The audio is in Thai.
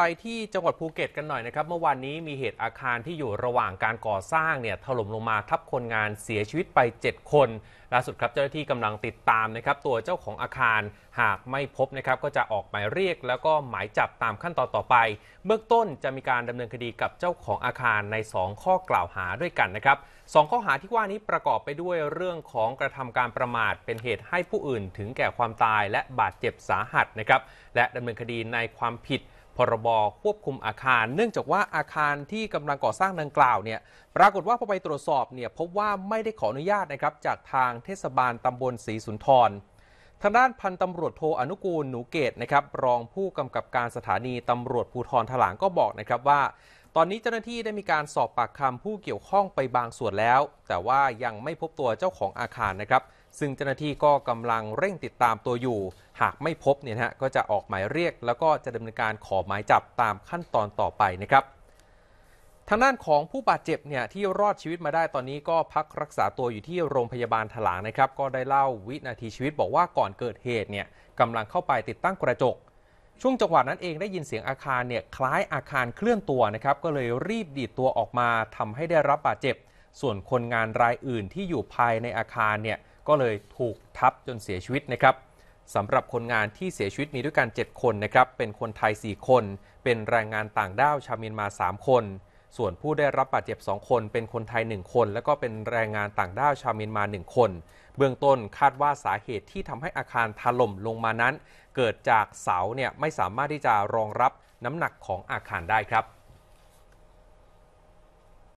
ไปที่จังหวัดภูเก็ตกันหน่อยนะครับเมื่อวานนี้มีเหตุอาคารที่อยู่ระหว่างการก่อสร้างเนี่ยถล่มลงมาทับคนงานเสียชีวิตไป 7 คนล่าสุดครับเจ้าหน้าที่กำลังติดตามนะครับตัวเจ้าของอาคารหากไม่พบนะครับก็จะออกหมายเรียก แล้วก็หมายจับตามขั้นตอนต่อไปเบื้องต้นจะมีการดำเนินคดีกับเจ้าของอาคารใน2ข้อกล่าวหาด้วยกันนะครับสข้อหาที่ว่านี้ประกอบไปด้วยเรื่องของกระทำการประมาทเป็นเหตุให้ผู้อื่น ถึงแก่ความตาย และบาดเจ็บสาหัสนะครับและดำเนินคดีในความผิดพรบควบคุมอาคาร เนื่องจากว่าอาคารที่กำลังก่อสร้างดังกล่าวเนี่ย ปรากฏว่าพอไปตรวจสอบเนี่ยพบว่าไม่ได้ขออนุญาตนะครับจากทางเทศบาลตำบลศรีสุนทร ทางด้านพันตำรวจโทอนุกูลหนูเกตนะครับ รองผู้กำกับการสถานีตำรวจภูทรถลาง ก็บอกนะครับว่า ตอนนี้เจ้าหน้าที่ได้มีการสอบปากคำผู้เกี่ยวข้องไปบางส่วนแล้ว แต่ว่ายังไม่พบตัวเจ้าของอาคารนะครับซึ่งเจ้าหน้าที่ก็กำลังเร่งติดตามตัวอยู่ หากไม่พบเนี่ยฮะก็จะออกหมายเรียก แล้วก็จะดำเนินการขอหมายจับตามขั้นตอนต่อไปนะครับ ทางด้านของผู้บาดเจ็บเนี่ยที่รอดชีวิตมาได้ตอนนี้ก็พักรักษาตัวอยู่ที่โรงพยาบาลถลางนะครับก็ได้เล่าวินาทีชีวิต บอกว่าก่อนเกิดเหตุเนี่ยกำลังเข้าไปติดตั้งกระจก ช่วงจังหวะนั้นเองได้ยินเสียงอาคารเนี่ยคล้ายอาคารเคลื่อนตัวนะครับ ก็เลยรีบดีดตัวออกมา ทำให้ได้รับบาดเจ็บ ส่วนคนงานรายอื่นที่อยู่ภายในอาคารเนี่ยก็เลยถูกทับจนเสียชีวิตนะครับสำหรับคนงานที่เสียชีวิตมีด้วยกัน 7 คนนะครับ เป็นคนไทย 4 คนเป็นแรงงานต่างด้าว ชาวเมียนมา 3 คน ส่วนผู้ได้รับบาดเจ็บ2คน เป็นคนไทย 1 คนแล้วก็เป็นแรงงานต่างด้าวชาวเมียนมา 1 คนเบื้องต้นคาดว่าสาเหตุที่ทำให้อาคารถล่มลงมานั้น เกิดจากเสาเนี่ยไม่สามารถที่จะรองรับน้ำหนักของอาคารได้ครับ